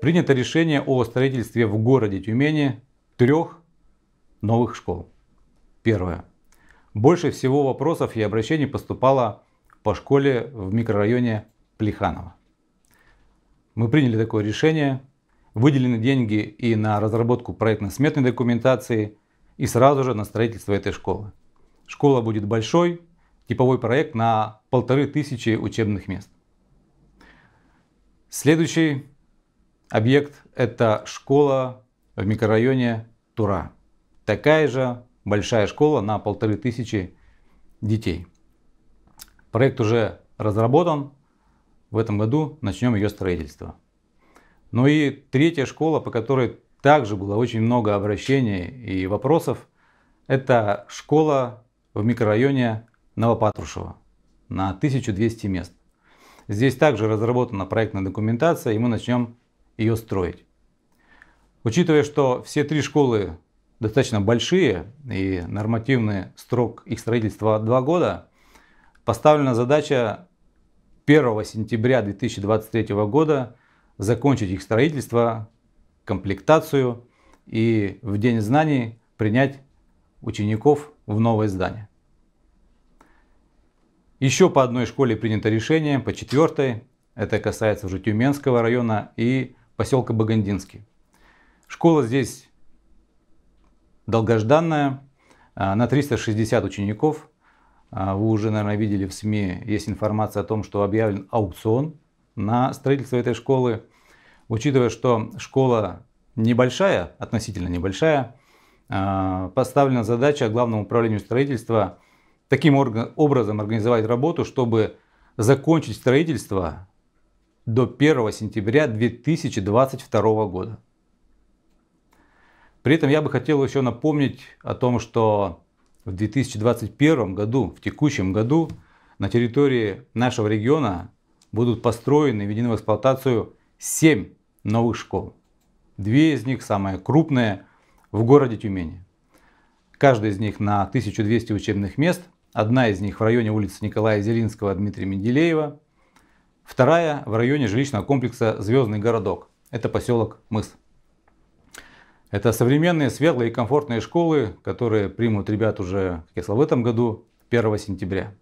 принято решение о строительстве в городе Тюмени трех новых школ. Первое. Больше всего вопросов и обращений поступало по школе в микрорайоне Плеханово. Мы приняли такое решение, выделены деньги и на разработку проектно-сметной документации, и сразу же на строительство этой школы. Школа будет большой, типовой проект на полторы тысячи учебных мест. Следующий Объект – это школа в микрорайоне Тура. Такая же большая школа на полторы тысячи детей. Проект уже разработан. В этом году начнем ее строительство. Ну и третья школа, по которой также было очень много обращений и вопросов, это школа в микрорайоне Новопатрушева на 1200 мест. Здесь также разработана проектная документация, и мы начнем ее строить. Учитывая, что все три школы достаточно большие и нормативный срок их строительства два года, поставлена задача 1 сентября 2023 года закончить их строительство, комплектацию и в День знаний принять учеников в новое здание. Еще по одной школе принято решение, по четвертой, это касается уже Тюменского района и поселка Багандинский. Школа здесь долгожданная, а, на 360 учеников. А, вы уже, наверное, видели в СМИ, есть информация о том, что объявлен аукцион на строительство этой школы. Учитывая, что школа небольшая, относительно небольшая, а, поставлена задача Главному управлению строительства таким образом организовать работу, чтобы закончить строительство до 1 сентября 2022 года. При этом я бы хотел еще напомнить о том, что в 2021 году, в текущем году, на территории нашего региона будут построены, и введены в эксплуатацию 7 новых школ. Две из них, самые крупные, в городе Тюмени. Каждая из них на 1200 учебных мест. Одна из них в районе улицы Николая Зелинского, Дмитрия Менделеева – Вторая в районе жилищного комплекса «Звездный городок». Это поселок Мыс. Это современные, светлые и комфортные школы, которые примут ребят уже, как если в этом году, 1 сентября.